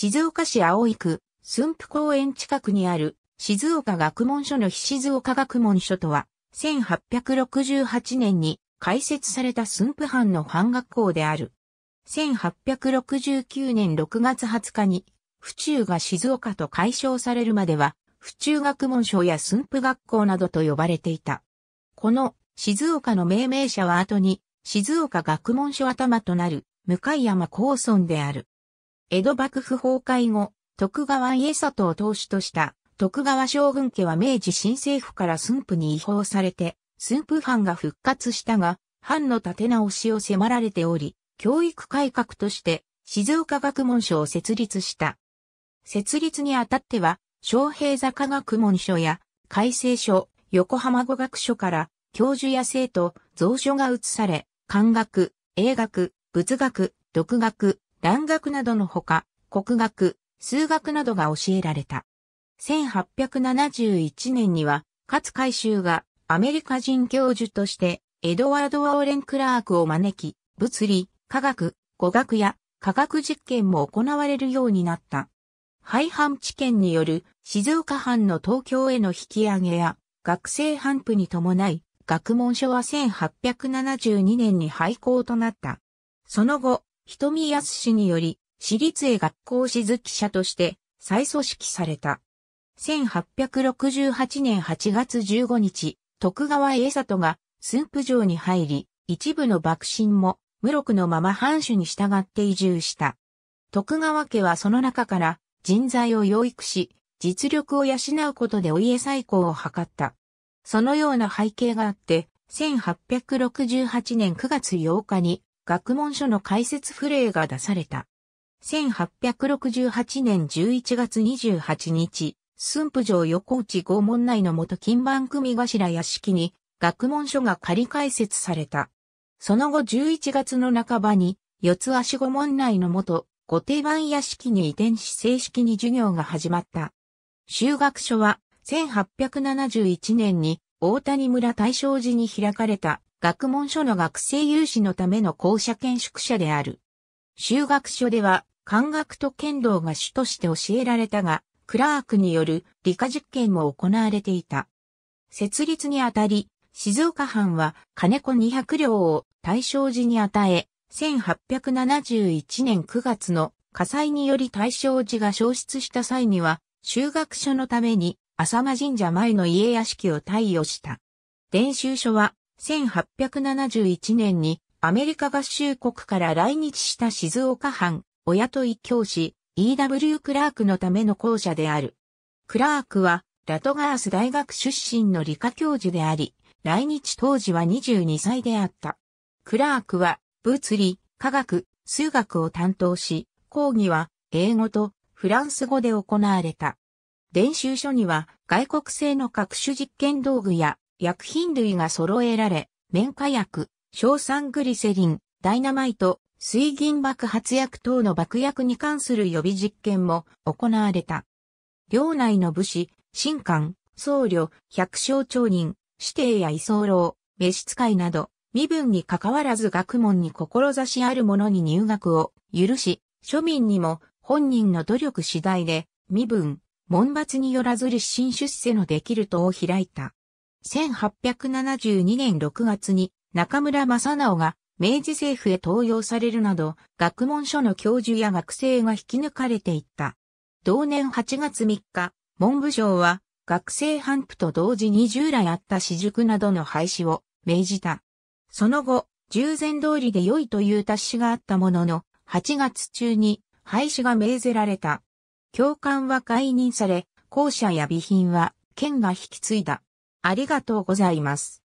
静岡市葵区、駿府公園近くにある、静岡学問所の非静岡学問所とは、1868年に開設された駿府藩の藩学校である。1869年6月20日に、府中が静岡と解消されるまでは、府中学問所や駿府学校などと呼ばれていた。この静岡の命名者は後に、静岡学問所頭となる向山高村である。江戸幕府崩壊後、徳川家里を当主とした徳川将軍家は明治新政府から駿府に移法されて、駿府藩が復活したが、藩の立て直しを迫られており、教育改革として静岡学問所を設立した。設立にあたっては、昌平坂学問所や改正所、横浜語学所から教授や生徒、蔵書が移され、漢学、英学、仏学、独学、蘭学などのほか、国学、数学などが教えられた。1871年には、勝海舟がアメリカ人教授として、エドワード・オーレン・クラークを招き、物理、科学、語学や科学実験も行われるようになった。廃藩置県による静岡藩の東京への引き上げや、学生藩布に伴い、学問所は1872年に廃校となった。その後、瞳康氏により、私立へ学校史図記者として再組織された。1868年8月15日、徳川家里が駿府城に入り、一部の幕臣も無禄のまま藩主に従って移住した。徳川家はその中から人材を養育し、実力を養うことでお家再興を図った。そのような背景があって、1868年9月8日に学問書の解説フレーが出された。1868年11月28日、駿府城横内拷問内の元金番組頭屋敷に学問書が仮解説された。その後11月の半ばに、四つ足拷門内の元、御定番屋敷に移転し正式に授業が始まった。修学書は1871年に大谷村大正寺に開かれた学問所の学生有志のための校舎建築者である。修学所では、漢学と剣道が主として教えられたが、クラークによる理科実験も行われていた。設立にあたり、静岡藩は金子200両を大正寺に与え、1871年9月の火災により大正寺が消失した際には、修学所のために、浅間神社前の家屋敷を対応した。伝習所は、1871年にアメリカ合衆国から来日した静岡藩、お雇い教師、E.W. クラークのための校舎である。クラークは、ラトガース大学出身の理科教授であり、来日当時は22歳であった。クラークは、物理、科学、数学を担当し、講義は、英語とフランス語で行われた。練習書には、外国製の各種実験道具や、薬品類が揃えられ、綿火薬、硝酸グリセリン、ダイナマイト、水銀爆発薬等の爆薬に関する予備実験も行われた。領内の武士、神官、僧侶、百姓町人、指定や居候、召使いなど、身分に関わらず学問に志ある者に入学を許し、庶民にも本人の努力次第で、身分、門罰によらず立身出世のできる党を開いた。1872年6月に中村正直が明治政府へ登用されるなど、学問所の教授や学生が引き抜かれていった。同年8月3日、文部省は学生反布と同時に従来あった私塾などの廃止を命じた。その後、従前通りで良いという達しがあったものの、8月中に廃止が命ぜられた。教官は解任され、校舎や備品は県が引き継いだ。ありがとうございます。